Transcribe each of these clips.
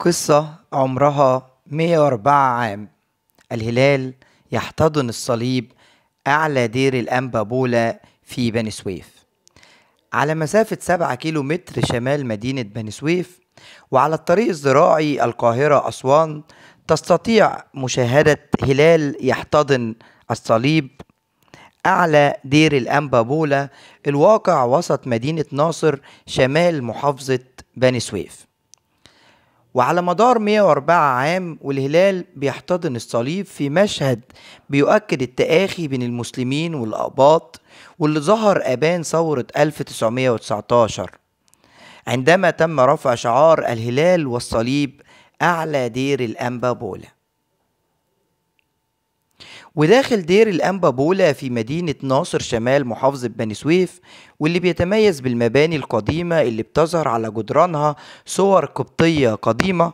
قصة عمرها 104 عام الهلال يحتضن الصليب أعلى دير الأنبا بولا في بني سويف على مسافة 7 كيلو متر شمال مدينة بني سويف وعلى الطريق الزراعي القاهرة أسوان تستطيع مشاهدة هلال يحتضن الصليب أعلى دير الأنبا بولا الواقع وسط مدينة ناصر شمال محافظة بني سويف وعلى مدار 104 عام والهلال بيحتضن الصليب في مشهد بيؤكد التآخي بين المسلمين والأقباط واللي ظهر أبان ثورة 1919 عندما تم رفع شعار الهلال والصليب أعلى دير بولا وداخل دير الأنبا بولا في مدينة ناصر شمال محافظة بني سويف واللي بيتميز بالمباني القديمة اللي بتظهر على جدرانها صور قبطية قديمة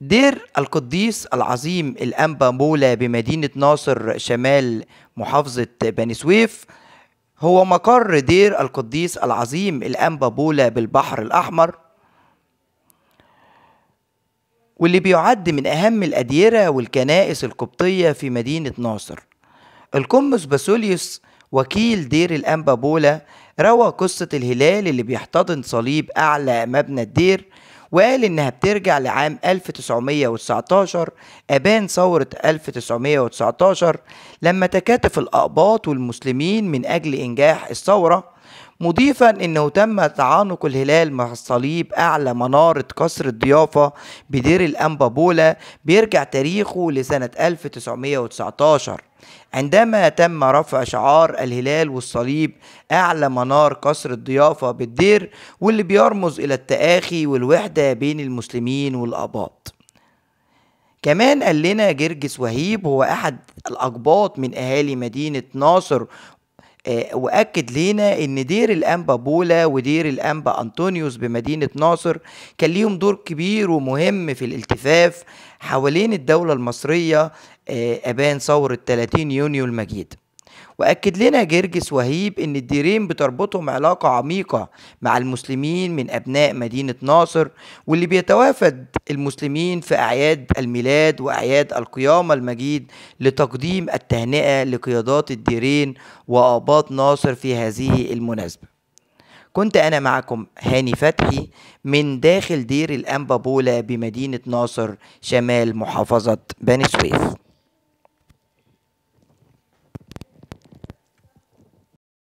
دير القديس العظيم الأنبا بولا بمدينة ناصر شمال محافظة بني سويف هو مقر دير القديس العظيم الأنبا بولا بالبحر الأحمر واللي بيعد من أهم الأديرة والكنائس القبطية في مدينة ناصر القمص باسوليوس وكيل دير الأنبا بولا روى قصة الهلال اللي بيحتضن صليب أعلى مبنى الدير وقال إنها بترجع لعام 1919 أبان ثورة 1919 لما تكاتف الأقباط والمسلمين من أجل إنجاح الثورة مضيفا أنه تم تعانق الهلال مع الصليب أعلى منارة قصر الضيافة بدير الأنبابولا بيرجع تاريخه لسنة 1919 عندما تم رفع شعار الهلال والصليب أعلى منار قصر الضيافة بالدير واللي بيرمز إلى التآخي والوحدة بين المسلمين والأباط كمان قال لنا جرجس وهيب هو أحد الأقباط من أهالي مدينة ناصر آه، واكد لينا ان دير الانبا بولا ودير الانبا انطونيوس بمدينه ناصر كان ليهم دور كبير ومهم في الالتفاف حوالين الدوله المصريه آه، ابان ثوره 30 يونيو المجيد وأكد لنا جرجس وهيب أن الديرين بتربطهم علاقة عميقة مع المسلمين من أبناء مدينة ناصر واللي بيتوافد المسلمين في أعياد الميلاد وأعياد القيامة المجيد لتقديم التهنئة لقيادات الديرين وآباط ناصر في هذه المناسبة كنت أنا معكم هاني فتحي من داخل دير الأنبابولا بمدينة ناصر شمال محافظة بني سويف